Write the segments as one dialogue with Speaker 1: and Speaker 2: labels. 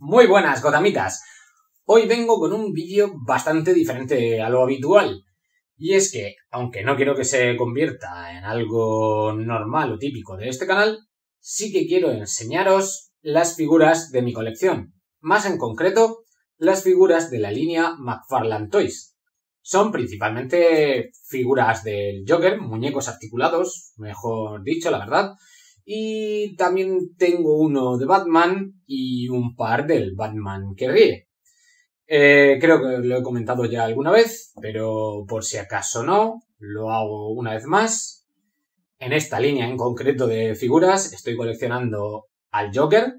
Speaker 1: Muy buenas, gotamitas. Hoy vengo con un vídeo bastante diferente a lo habitual. Y es que, aunque no quiero que se convierta en algo normal o típico de este canal, sí que quiero enseñaros las figuras de mi colección. Más en concreto, las figuras de la línea McFarland Toys. Son principalmente figuras del Joker, muñecos articulados, mejor dicho, la verdad, y también tengo uno de Batman y un par del Batman que ríe. Eh, creo que lo he comentado ya alguna vez, pero por si acaso no, lo hago una vez más. En esta línea en concreto de figuras estoy coleccionando al Joker.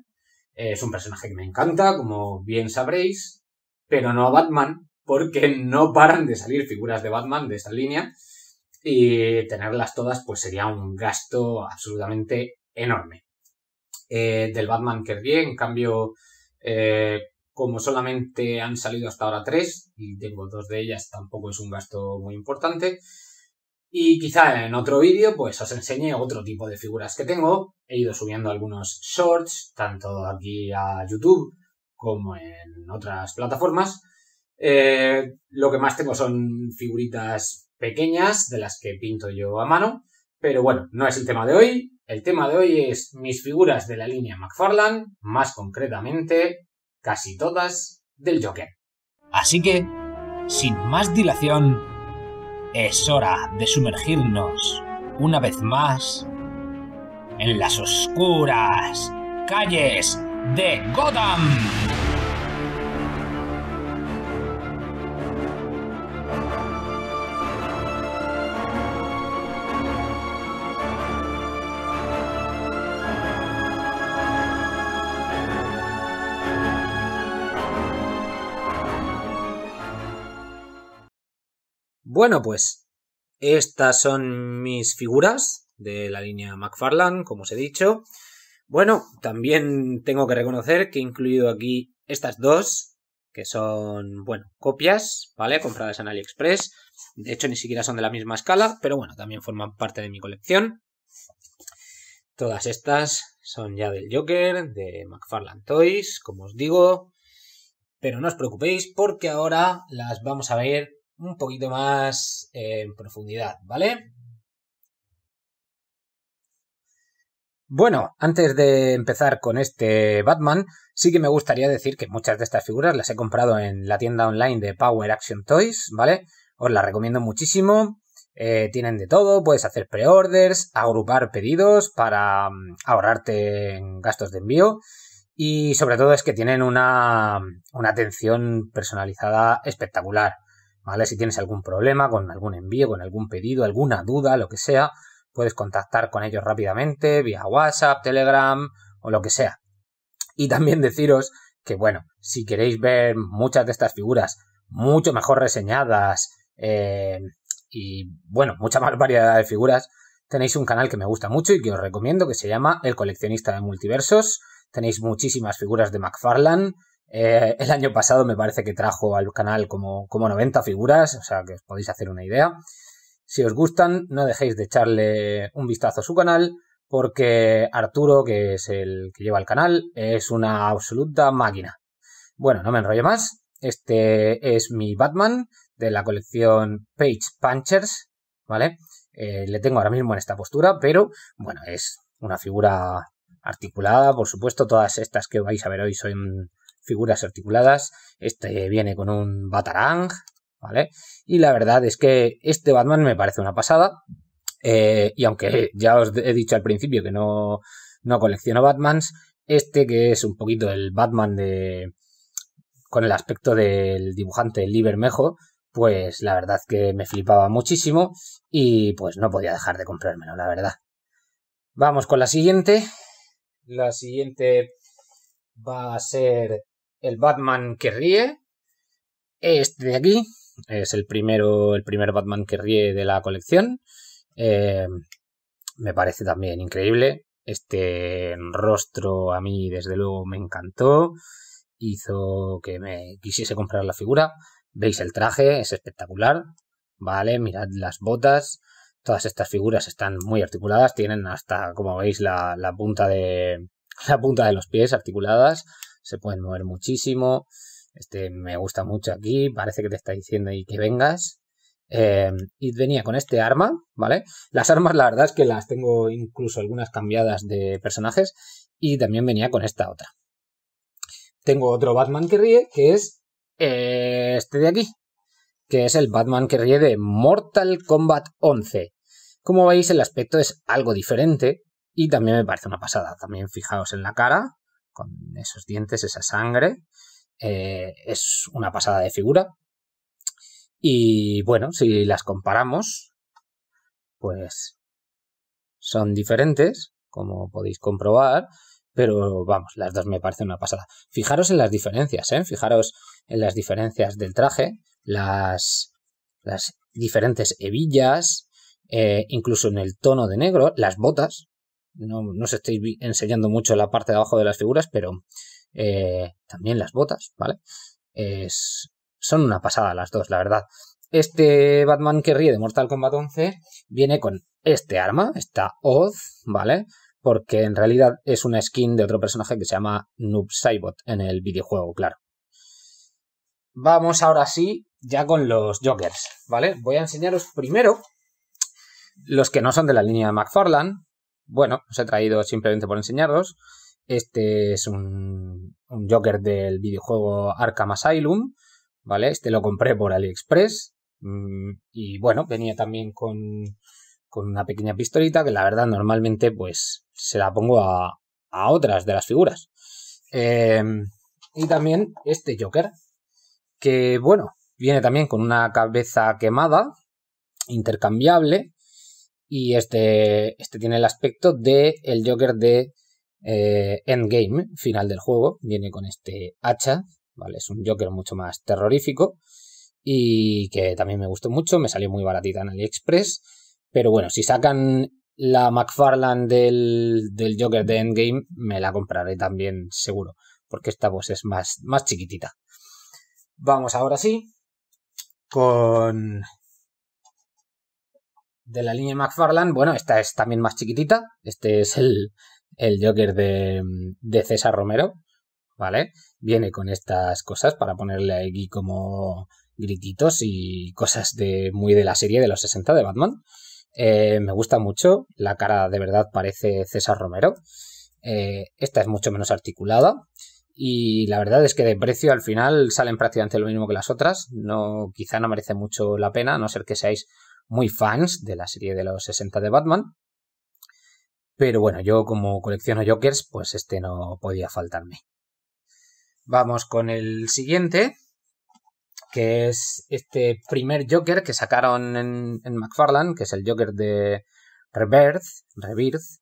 Speaker 1: es un personaje que me encanta, como bien sabréis, pero no a Batman, porque no paran de salir figuras de Batman de esta línea y tenerlas todas pues sería un gasto absolutamente enorme. Eh, del Batman Kerry, en cambio, eh, como solamente han salido hasta ahora tres, y tengo dos de ellas, tampoco es un gasto muy importante. Y quizá en otro vídeo pues os enseñe otro tipo de figuras que tengo. He ido subiendo algunos shorts, tanto aquí a YouTube como en otras plataformas. Eh, lo que más tengo son figuritas pequeñas de las que pinto yo a mano. Pero bueno, no es el tema de hoy. El tema de hoy es mis figuras de la línea McFarlane, más concretamente, casi todas del Joker. Así que, sin más dilación, es hora de sumergirnos una vez más en las oscuras calles de Gotham. Bueno, pues estas son mis figuras de la línea McFarlane, como os he dicho. Bueno, también tengo que reconocer que he incluido aquí estas dos, que son, bueno, copias, ¿vale? Compradas en AliExpress. De hecho, ni siquiera son de la misma escala, pero bueno, también forman parte de mi colección. Todas estas son ya del Joker, de McFarlane Toys, como os digo. Pero no os preocupéis porque ahora las vamos a ver un poquito más en profundidad, ¿vale? Bueno, antes de empezar con este Batman, sí que me gustaría decir que muchas de estas figuras las he comprado en la tienda online de Power Action Toys, ¿vale? Os las recomiendo muchísimo. Eh, tienen de todo, puedes hacer pre-orders, agrupar pedidos para mm, ahorrarte en gastos de envío. Y sobre todo es que tienen una, una atención personalizada espectacular. Si tienes algún problema con algún envío, con algún pedido, alguna duda, lo que sea, puedes contactar con ellos rápidamente vía WhatsApp, Telegram o lo que sea. Y también deciros que, bueno, si queréis ver muchas de estas figuras mucho mejor reseñadas eh, y, bueno, mucha más variedad de figuras, tenéis un canal que me gusta mucho y que os recomiendo que se llama El coleccionista de multiversos. Tenéis muchísimas figuras de McFarlane, eh, el año pasado me parece que trajo al canal como, como 90 figuras, o sea que os podéis hacer una idea. Si os gustan, no dejéis de echarle un vistazo a su canal, porque Arturo, que es el que lleva el canal, es una absoluta máquina. Bueno, no me enrollo más. Este es mi Batman de la colección Page Punchers, ¿vale? Eh, le tengo ahora mismo en esta postura, pero bueno, es una figura articulada, por supuesto, todas estas que vais a ver hoy son figuras articuladas. Este viene con un Batarang, ¿vale? Y la verdad es que este Batman me parece una pasada. Eh, y aunque ya os he dicho al principio que no, no colecciono Batmans, este que es un poquito el Batman de con el aspecto del dibujante Libermejo, pues la verdad que me flipaba muchísimo y pues no podía dejar de comprármelo, la verdad. Vamos con la siguiente. La siguiente va a ser el Batman que ríe. Este de aquí es el primero, el primer Batman que ríe de la colección. Eh, me parece también increíble. Este rostro a mí desde luego me encantó. Hizo que me quisiese comprar la figura. Veis el traje, es espectacular. Vale, mirad las botas. Todas estas figuras están muy articuladas. Tienen hasta, como veis, la punta de. La punta de los pies articuladas se pueden mover muchísimo. Este me gusta mucho aquí, parece que te está diciendo ahí que vengas. Em, y venía con este arma, ¿vale? Las armas, la verdad es que las tengo incluso algunas cambiadas de personajes. Y también venía con esta otra. Tengo otro Batman que ríe, que es eh, este de aquí, que es el Batman que ríe de Mortal Kombat 11. Como veis, el aspecto es algo diferente y también me parece una pasada. También fijaos en la cara, con esos dientes, esa sangre. Eh, es una pasada de figura. Y bueno, si las comparamos, pues son diferentes, como podéis comprobar, pero vamos, las dos me parecen una pasada. Fijaros en las diferencias, ¿eh? Fijaros en las diferencias del traje, las, las diferentes hebillas, eh, incluso en el tono de negro, las botas, no, os estoy enseñando mucho la parte de abajo de las figuras, pero eh, también las botas, ¿vale? son una pasada las dos, la verdad. Este Batman que ríe de Mortal Kombat 11 viene con este arma, esta Oz, ¿vale? Porque en realidad es una skin de otro personaje que se llama Noob Saibot en el videojuego, claro. Vamos ahora sí, ya con los Jokers, ¿vale? Voy a enseñaros primero los que no son de la línea de McFarlane, bueno, os he traído simplemente por enseñaros. Este es un, Joker del videojuego Arkham Asylum, ¿vale? Este lo compré por AliExpress mm, y bueno, venía también con, con una pequeña pistolita que la verdad normalmente pues se la pongo a, a otras de las figuras. Em, y también este Joker, que bueno, viene también con una cabeza quemada, intercambiable, y este, este tiene el aspecto de el Joker de eh, Endgame, final del juego. Viene con este hacha, ¿vale? Es un Joker mucho más terrorífico y que también me gustó mucho. Me salió muy baratita en AliExpress. Pero bueno, si sacan la McFarlane del, Joker de Endgame, me la compraré también seguro, porque esta voz pues, es más, más chiquitita. Vamos ahora sí con de la línea McFarland, bueno, esta es también más chiquitita. Este es el, el Joker de, de, César Romero, ¿vale? Viene con estas cosas para ponerle aquí como grititos y cosas de muy de la serie de los 60 de Batman. Eh, me gusta mucho, la cara de verdad parece César Romero. Eh, esta es mucho menos articulada y la verdad es que de precio al final salen prácticamente lo mismo que las otras. No, quizá no merece mucho la pena, a no ser que seáis muy fans de la serie de los 60 de Batman. Pero bueno, yo como colecciono Jokers, pues este no podía faltarme. Vamos con el siguiente, que es este primer Joker que sacaron en, McFarland. McFarlane, que es el Joker de Rebirth,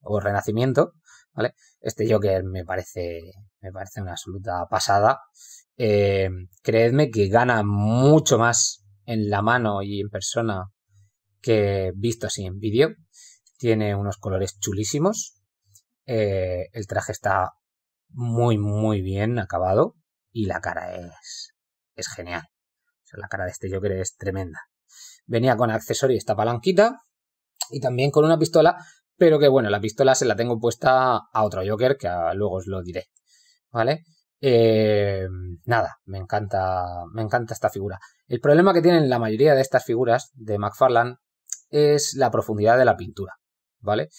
Speaker 1: o Renacimiento. ¿vale? Este Joker me parece, me parece una absoluta pasada. Eh, creedme que gana mucho más en la mano y en persona que visto así en vídeo tiene unos colores chulísimos. Eh, el traje está muy, muy bien acabado y la cara es, es genial. la cara de este Joker es tremenda. Venía con accesorio esta palanquita y también con una pistola, pero que bueno, la pistola se la tengo puesta a otro Joker que luego os lo diré. ¿Vale? Eh, nada, me encanta, me encanta esta figura. El problema que tienen la mayoría de estas figuras de McFarlane es la profundidad de la pintura, ¿vale?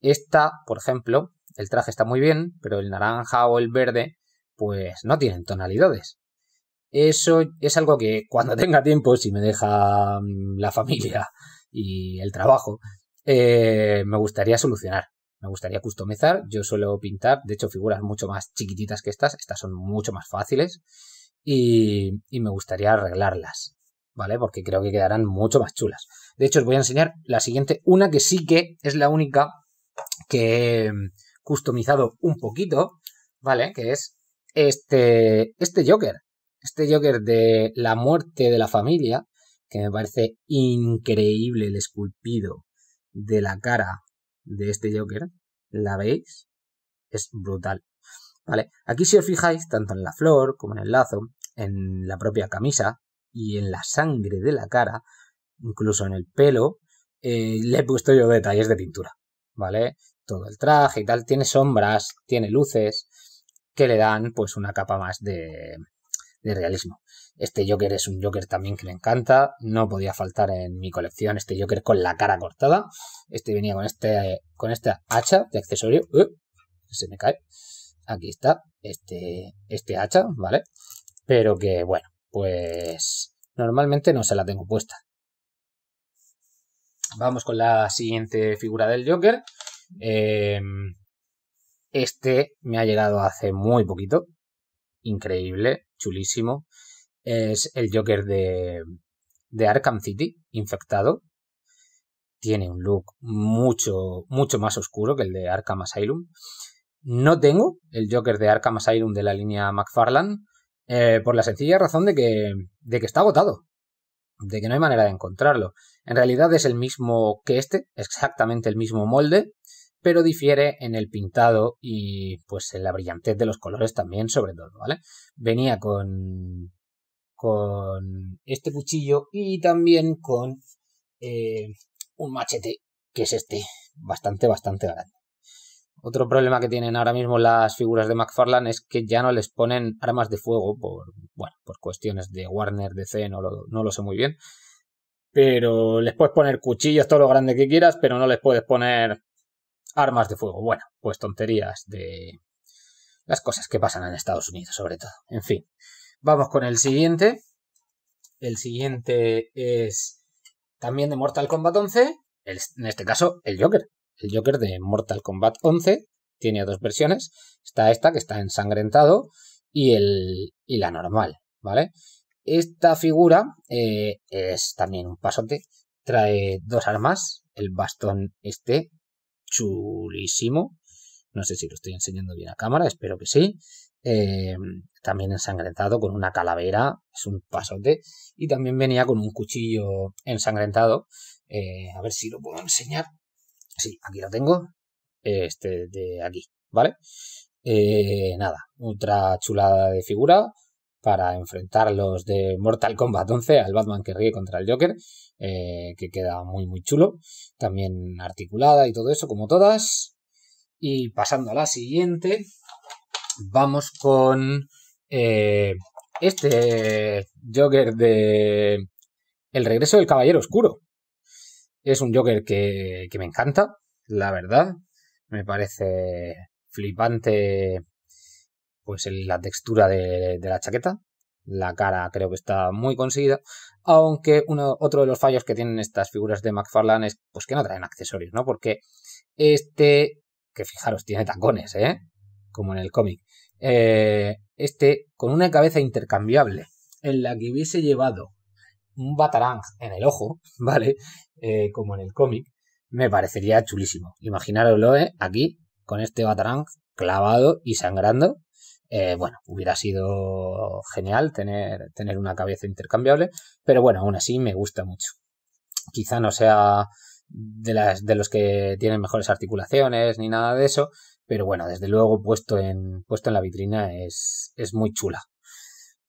Speaker 1: Esta, por ejemplo, el traje está muy bien, pero el naranja o el verde, pues no tienen tonalidades. Eso es algo que cuando tenga tiempo, si me deja mm, la familia y el trabajo, eh, me gustaría solucionar. Me gustaría customizar. Yo suelo pintar, de hecho, figuras mucho más chiquititas que estas. Estas son mucho más fáciles y me gustaría arreglarlas. ¿vale? Porque creo que quedarán mucho más chulas. De hecho, os voy a enseñar la siguiente, una que sí que es la única que he customizado un poquito, ¿vale? Que es este, este Joker. Este Joker de la muerte de la familia, que me parece increíble el esculpido de la cara de este Joker. ¿La veis? Es brutal. Vale, aquí si os fijáis, tanto en la flor como en el lazo, en la propia camisa, y en la sangre de la cara, incluso en el pelo, eh, le he puesto yo detalles de pintura, ¿vale? Todo el traje y tal, tiene sombras, tiene luces, que le dan pues una capa más de, realismo. Este Joker es un Joker también que me encanta, no podía faltar en mi colección este Joker con la cara cortada. Este venía con este con esta hacha de accesorio, ¡uh! se me cae. Aquí está este este hacha, ¿vale? Pero que bueno, pues normalmente no se la tengo puesta. Vamos con la siguiente figura del Joker. Em, este me ha llegado hace muy poquito. Increíble, chulísimo. Es el Joker de, de Arkham City, infectado. Tiene un look mucho, mucho más oscuro que el de Arkham Asylum. No tengo el Joker de Arkham Asylum de la línea McFarlane, eh, por la sencilla razón de que, está agotado, de que no hay manera de encontrarlo. En realidad es el mismo que este, exactamente el mismo molde, pero difiere en el pintado y pues en la brillantez de los colores también, sobre todo, ¿vale? Venía con con este cuchillo y también con eh, un machete que es este, bastante, bastante grande. Otro problema que tienen ahora mismo las figuras de McFarlane es que ya no les ponen armas de fuego por, bueno, por cuestiones de Warner, DC, no lo, no lo sé muy bien. Pero les puedes poner cuchillos, todo lo grande que quieras, pero no les puedes poner armas de fuego. Bueno, pues tonterías de las cosas que pasan en Estados Unidos, sobre todo. En fin, vamos con el siguiente. El siguiente es también de Mortal Kombat 11, en este caso el Joker el Joker de Mortal Kombat 11. Tiene dos versiones. Está esta que está ensangrentado y, el, y la normal, ¿vale? Esta figura eh, es también un pasote. Trae dos armas. El bastón este, chulísimo. No sé si lo estoy enseñando bien a cámara, espero que sí. Eh, también ensangrentado con una calavera, es un pasote. Y también venía con un cuchillo ensangrentado. Eh, a ver si lo puedo enseñar. Sí, aquí lo tengo. Este de aquí, ¿vale? Eh, nada, otra chulada de figura para enfrentar los de Mortal Kombat 11 al Batman que ríe contra el Joker, eh, que queda muy muy chulo, también articulada y todo eso como todas. Y pasando a la siguiente, vamos con eh, este Joker de El regreso del Caballero Oscuro. Es un Joker que, que me encanta, la verdad. Me parece flipante pues la textura de, la chaqueta. La cara creo que está muy conseguida. Aunque uno, otro de los fallos que tienen estas figuras de McFarlane es pues que no traen accesorios, ¿no? Porque este, que fijaros, tiene tacones, ¿eh? Como en el cómic. Eh, este, con una cabeza intercambiable, en la que hubiese llevado un batarang en el ojo, ¿vale? Eh, como en el cómic, me parecería chulísimo. Imaginároslo ¿eh? aquí, con este batarang clavado y sangrando. Eh, bueno, hubiera sido genial tener, tener una cabeza intercambiable, pero bueno, aún así me gusta mucho. Quizá no sea de, las, de los que tienen mejores articulaciones ni nada de eso, pero bueno, desde luego puesto en, puesto en la vitrina es, es muy chula.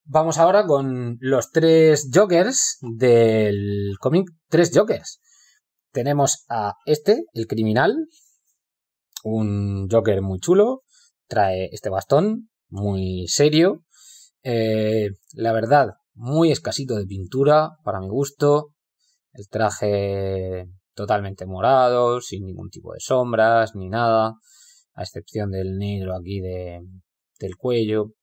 Speaker 1: Vamos ahora con los tres Jokers del cómic Tres Jokers. Tenemos a este, el criminal, un Joker muy chulo, trae este bastón, muy serio, eh, la verdad, muy escasito de pintura, para mi gusto, el traje totalmente morado, sin ningún tipo de sombras, ni nada, a excepción del negro aquí del cuello,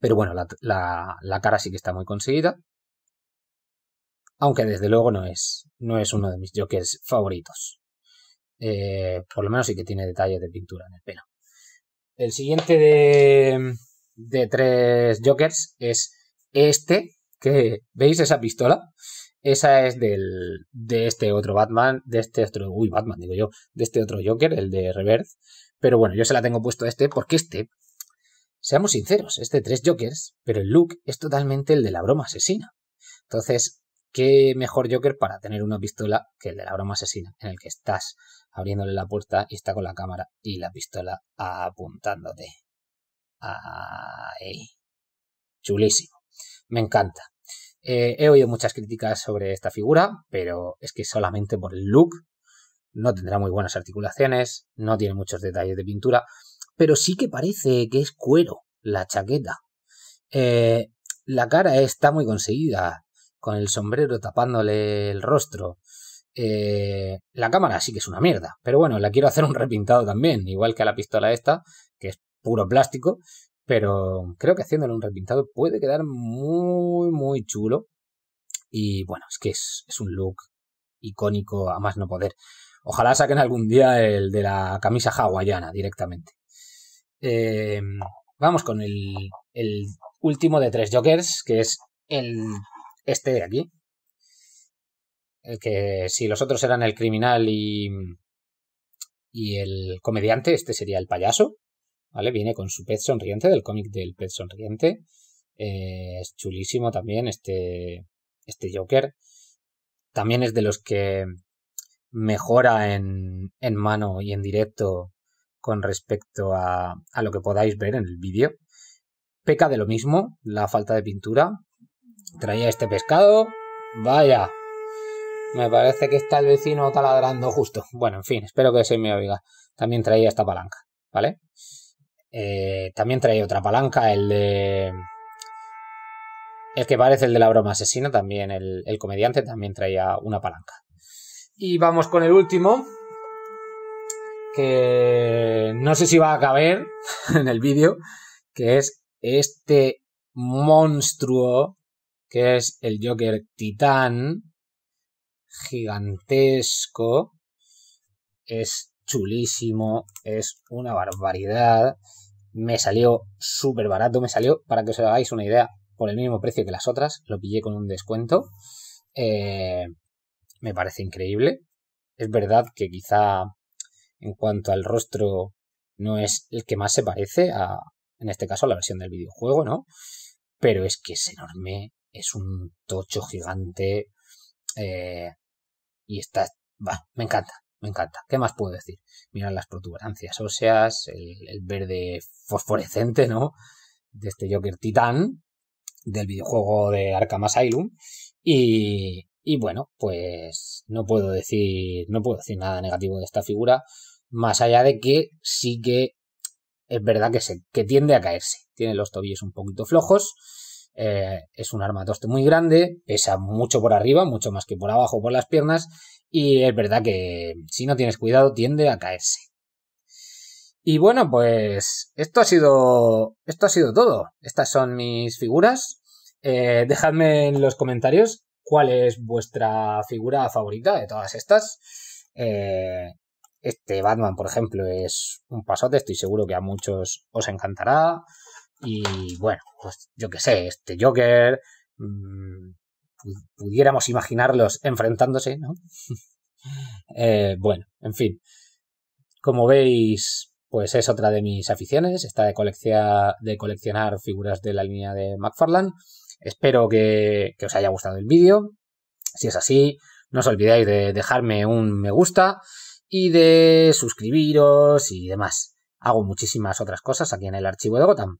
Speaker 1: pero bueno, la, cara sí que está muy conseguida. Aunque desde luego no es, no es uno de mis jokers favoritos. Eh, por lo menos sí que tiene detalles de pintura en el pelo. El siguiente de, de tres jokers es este, que veis esa pistola. Esa es del, de este otro Batman, de este otro, uy, Batman digo yo, de este otro Joker, el de Reverse. Pero bueno, yo se la tengo puesto a este porque este Seamos sinceros, es de tres Jokers, pero el look es totalmente el de la broma asesina. Entonces, ¿qué mejor Joker para tener una pistola que el de la broma asesina, en el que estás abriéndole la puerta y está con la cámara y la pistola apuntándote? chulísimo. Me encanta. Eh, he oído muchas críticas sobre esta figura, pero es que solamente por el look no tendrá muy buenas articulaciones, no tiene muchos detalles de pintura, pero sí que parece que es cuero la chaqueta. Eh, la cara está muy conseguida, con el sombrero tapándole el rostro. Eh, la cámara sí que es una mierda, pero bueno, la quiero hacer un repintado también, igual que a la pistola esta, que es puro plástico, pero creo que haciéndole un repintado puede quedar muy, muy chulo. Y bueno, es que es un look icónico a más no poder. Ojalá saquen algún día el de la camisa hawaiana directamente. Eh, vamos con el, último de tres Jokers, que es el este de aquí. El que si los otros eran el criminal y, y el comediante, este sería el payaso. ¿Vale? Viene con su pez sonriente, del cómic del pez sonriente. Eh, es chulísimo también este, este Joker. También es de los que mejora en, en mano y en directo con respecto a, lo que podáis ver en el vídeo. Peca de lo mismo, la falta de pintura. Traía este pescado. Vaya. Me parece que está el vecino taladrando justo. Bueno, en fin, espero que se me oiga. También traía esta palanca, ¿vale? Eh, también traía otra palanca, el de... El que parece el de la broma asesina, también el, el comediante, también traía una palanca. Y vamos con el último, que no sé si va a caber en el vídeo, que es este monstruo que es el Joker Titán, gigantesco, es chulísimo, es una barbaridad, me salió súper barato, me salió, para que os hagáis una idea, por el mismo precio que las otras, lo pillé con un descuento, eh, me parece increíble, es verdad que quizá en cuanto al rostro no es el que más se parece a, en este caso, a la versión del videojuego, ¿no? Pero es que es enorme, es un tocho gigante eh, y está, va, me encanta, me encanta. ¿Qué más puedo decir? Mirad las protuberancias óseas, el, verde fosforescente, ¿no? De este Joker Titán del videojuego de Arkham Asylum y, y bueno, pues no puedo decir, no puedo decir nada negativo de esta figura más allá de que sí que es verdad que, se, tiende a caerse. Tiene los tobillos un poquito flojos. Eh, es un arma armatoste muy grande, pesa mucho por arriba, mucho más que por abajo por las piernas, y es verdad que si no tienes cuidado tiende a caerse. Y bueno, pues esto ha sido esto ha sido todo. Estas son mis figuras. Eh, dejadme en los comentarios cuál es vuestra figura favorita de todas estas. Eh, este Batman, por ejemplo, es un pasote, estoy seguro que a muchos os encantará. Y bueno, pues yo qué sé, este Joker, mm, pudiéramos imaginarlos enfrentándose, ¿no? Eh, bueno, en fin. Como veis, pues es otra de mis aficiones, esta de, coleccionar, de coleccionar figuras de la línea de McFarlane. Espero que, que os haya gustado el vídeo. Si es así, no os olvidéis de dejarme un me gusta y de suscribiros y demás. Hago muchísimas otras cosas aquí en el archivo de Gotham.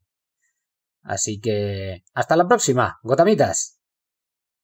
Speaker 1: Así que hasta la próxima, Gotamitas.